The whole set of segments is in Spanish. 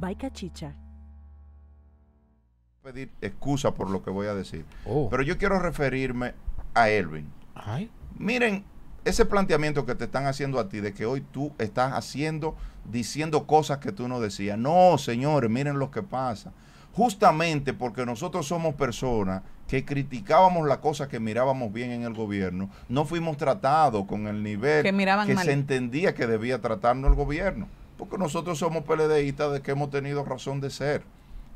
a Pedir excusa por lo que voy a decir. Oh. Pero yo quiero referirme a Elvin. Ay. Miren, ese planteamiento que te están haciendo a ti de que hoy tú estás haciendo, diciendo cosas que tú no decías. No, señores, miren lo que pasa. Justamente porque nosotros somos personas que criticábamos las cosas que mirábamos bien en el gobierno, no fuimos tratados con el nivel que, que se entendía que debía tratarnos el gobierno porque nosotros somos PLDistas de que hemos tenido razón de ser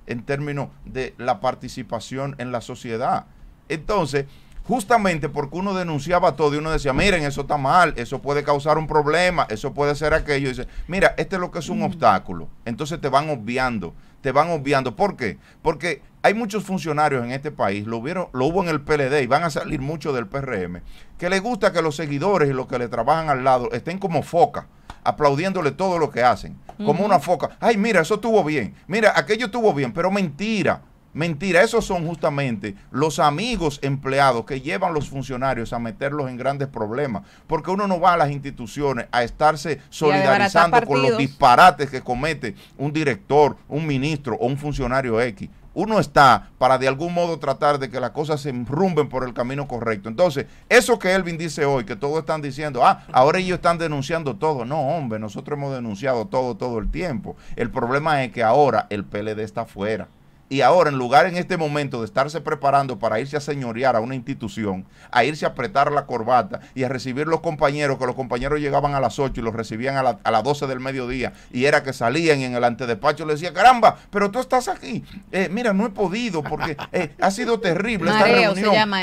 en términos de la participación en la sociedad. Entonces, justamente porque uno denunciaba todo y uno decía, miren, eso está mal, eso puede causar un problema, eso puede ser aquello. Y dice, mira, este es lo que es un mm. obstáculo. Entonces te van obviando, te van obviando. ¿Por qué? Porque hay muchos funcionarios en este país, lo, vieron, lo hubo en el PLD y van a salir muchos del PRM, que les gusta que los seguidores y los que le trabajan al lado estén como foca aplaudiéndole todo lo que hacen, como una foca. Ay, mira, eso estuvo bien, mira, aquello estuvo bien, pero mentira, Mentira, esos son justamente los amigos empleados que llevan los funcionarios a meterlos en grandes problemas, porque uno no va a las instituciones a estarse solidarizando con los disparates que comete un director, un ministro o un funcionario X. Uno está para de algún modo tratar de que las cosas se rumben por el camino correcto. Entonces, eso que Elvin dice hoy, que todos están diciendo, ah, ahora ellos están denunciando todo. No, hombre, nosotros hemos denunciado todo, todo el tiempo. El problema es que ahora el PLD está fuera. Y ahora, en lugar en este momento de estarse preparando para irse a señorear a una institución, a irse a apretar la corbata y a recibir los compañeros, que los compañeros llegaban a las 8 y los recibían a, las 12 del mediodía, y era que salían y en el antedespacho le decía, caramba, pero tú estás aquí. Eh, mira, no he podido porque eh, ha sido terrible esta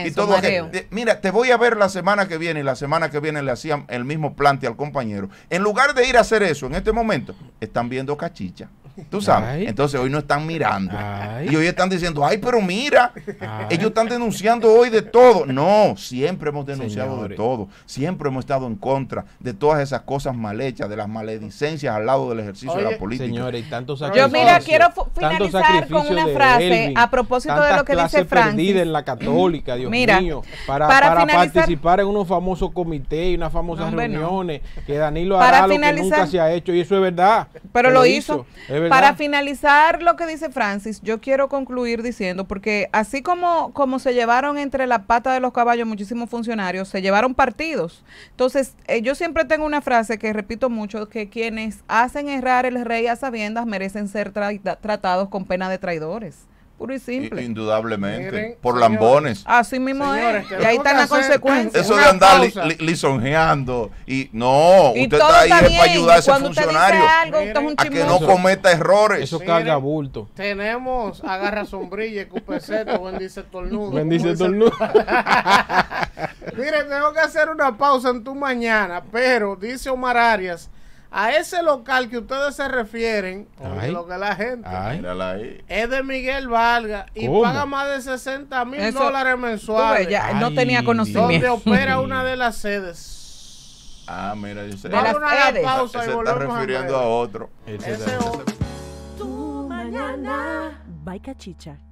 y todo eh, mira, te voy a ver la semana que viene y la semana que viene le hacían el mismo plante al compañero. En lugar de ir a hacer eso, en este momento, están viendo cachicha. Tú sabes. Entonces hoy no están mirando. Y hoy están diciendo, ay, pero mira, ellos están denunciando hoy de todo. No, siempre hemos denunciado de todo. Siempre hemos estado en contra de todas esas cosas mal hechas, de las maledicencias al lado del ejercicio de la política. Señores, y tantos Yo mira, quiero finalizar con una frase a propósito de lo que dice Francis. en la católica, Dios mío. Para, participar en unos famosos comités y unas famosas reuniones que Danilo ha para lo que nunca se ha hecho. Y eso es verdad. Pero, lo hizo. Para finalizar lo que dice Francis, yo quiero concluir diciendo, porque así como, como se llevaron entre la pata de los caballos muchísimos funcionarios, se llevaron partidos. Entonces, eh, yo siempre tengo una frase que repito mucho, que quienes hacen errar el rey a sabiendas merecen ser tratados con pena de traidores puro y simple. Indudablemente. por lambones. Así mismo es. Y ahí están las consecuencias. Eso de andar lisonjeando. Y no, y usted está ahí para ayudar a ese funcionario a que no cometa errores. Eso carga bulto. Tenemos agarra sombrilla, cupeceto, bendice tornudo. Bendice tornudo. Mire, tengo que hacer una pausa en tu mañana, pero dice Omar Arias a ese local que ustedes se refieren, lo que la gente, es de Miguel Vargas y paga más de 60 mil dólares mensuales. no tenía conocimiento. Donde opera una de las sedes. Ah, mira, yo sé. Vamos a la pausa se y está refiriendo a, otro. Ese, Tu mañana. Baica Chicha.